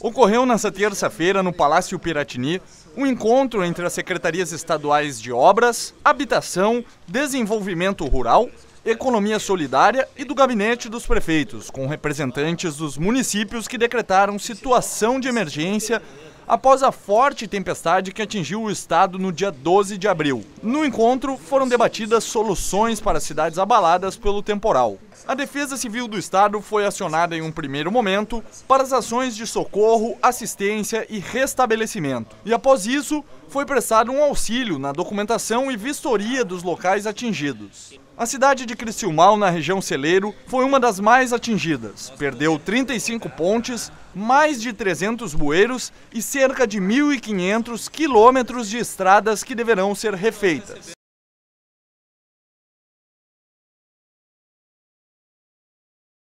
Ocorreu nesta terça-feira, no Palácio Piratini, um encontro entre as secretarias estaduais de Obras, Habitação, Desenvolvimento Rural, Economia Solidária e do Gabinete dos Prefeitos, com representantes dos municípios que decretaram situação de emergência após a forte tempestade que atingiu o estado no dia 12 de abril. No encontro, foram debatidas soluções para cidades abaladas pelo temporal. A Defesa Civil do Estado foi acionada em um primeiro momento para as ações de socorro, assistência e restabelecimento. E após isso, foi prestado um auxílio na documentação e vistoria dos locais atingidos. A cidade de Criciúmal, na região celeiro, foi uma das mais atingidas. Perdeu 35 pontes, mais de 300 bueiros e cerca de 1.500 quilômetros de estradas que deverão ser refeitas.